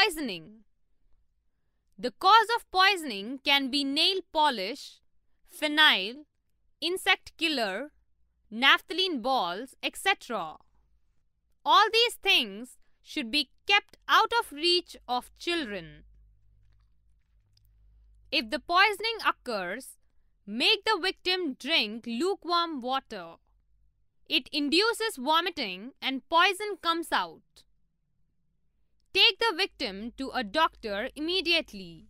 poisoning. The cause of poisoning can be nail polish, phenyl, insect killer, naphthalene balls, etc. All these things should be kept out of reach of children. If the poisoning occurs, make the victim drink lukewarm water. It induces vomiting and poison comes out the victim to a doctor immediately.